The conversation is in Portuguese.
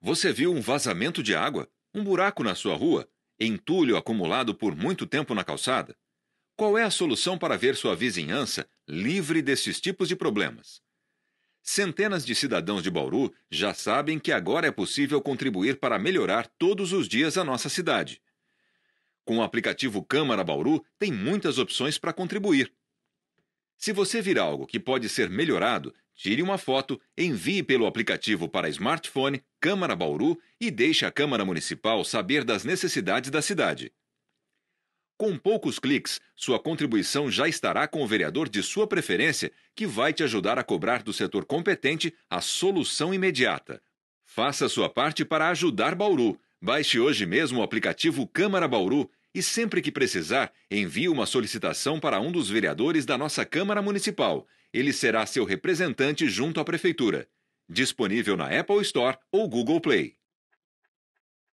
Você viu um vazamento de água, um buraco na sua rua, entulho acumulado por muito tempo na calçada? Qual é a solução para ver sua vizinhança livre desses tipos de problemas? Centenas de cidadãos de Bauru já sabem que agora é possível contribuir para melhorar todos os dias a nossa cidade. Com o aplicativo Câmara Bauru, tem muitas opções para contribuir. Se você vir algo que pode ser melhorado, Tire uma foto, envie pelo aplicativo para smartphone Câmara Bauru e deixe a Câmara Municipal saber das necessidades da cidade. Com poucos cliques, sua contribuição já estará com o vereador de sua preferência, que vai te ajudar a cobrar do setor competente a solução imediata. Faça sua parte para ajudar Bauru. Baixe hoje mesmo o aplicativo Câmara Bauru e, sempre que precisar, envie uma solicitação para um dos vereadores da nossa Câmara Municipal ele será seu representante junto à Prefeitura. Disponível na Apple Store ou Google Play.